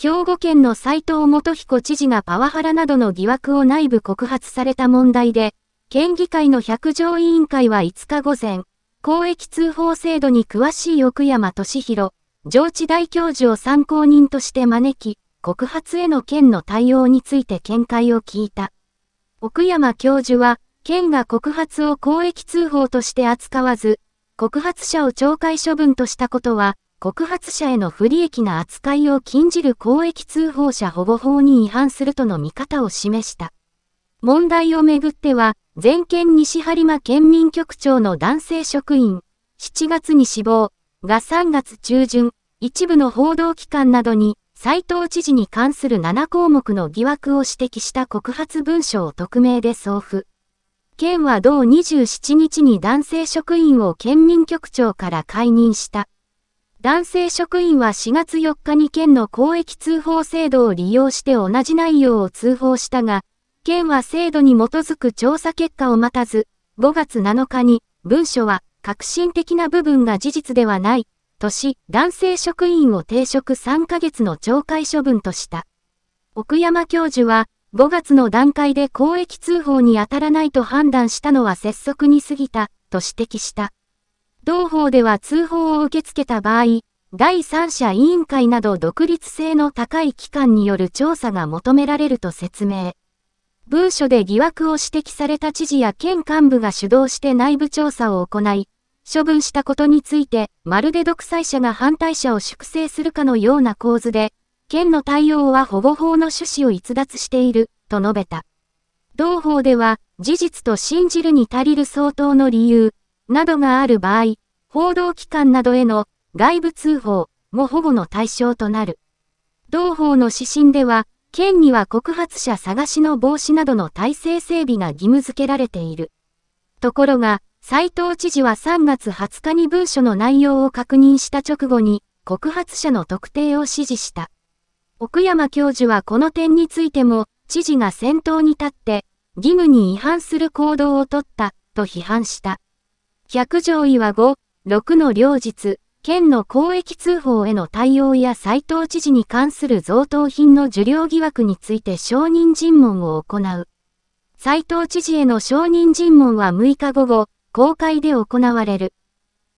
兵庫県の斎藤元彦知事がパワハラなどの疑惑を内部告発された問題で、県議会の百条委員会は5日午前、公益通報制度に詳しい奥山俊弘、上智大教授を参考人として招き、告発への県の対応について見解を聞いた。奥山教授は、県が告発を公益通報として扱わず、告発者を懲戒処分としたことは、告発者への不利益な扱いを禁じる公益通報者保護法に違反するとの見方を示した。問題をめぐっては、全県西播磨県民局長の男性職員、7月に死亡、が3月中旬、一部の報道機関などに、斉藤知事に関する7項目の疑惑を指摘した告発文書を匿名で送付。県は同27日に男性職員を県民局長から解任した。男性職員は4月4日に県の公益通報制度を利用して同じ内容を通報したが、県は制度に基づく調査結果を待たず、5月7日に文書は革新的な部分が事実ではない、とし、男性職員を停職3ヶ月の懲戒処分とした。奥山教授は、5月の段階で公益通報に当たらないと判断したのは拙速に過ぎた、と指摘した。同法では通報を受け付けた場合、第三者委員会など独立性の高い機関による調査が求められると説明。文書で疑惑を指摘された知事や県幹部が主導して内部調査を行い、処分したことについて、まるで独裁者が反対者を粛清するかのような構図で、県の対応は保護法の趣旨を逸脱している、と述べた。同法では、事実と信じるに足りる相当の理由、などがある場合、報道機関などへの外部通報も保護の対象となる。同法の指針では、県には告発者探しの防止などの体制整備が義務付けられている。ところが、斉藤知事は3月20日に文書の内容を確認した直後に、告発者の特定を指示した。奥山教授はこの点についても、知事が先頭に立って、義務に違反する行動をとった、と批判した。100条岩は5、6の両日、県の公益通報への対応や斉藤知事に関する贈答品の受領疑惑について承認尋問を行う。斉藤知事への承認尋問は6日午後、公開で行われる。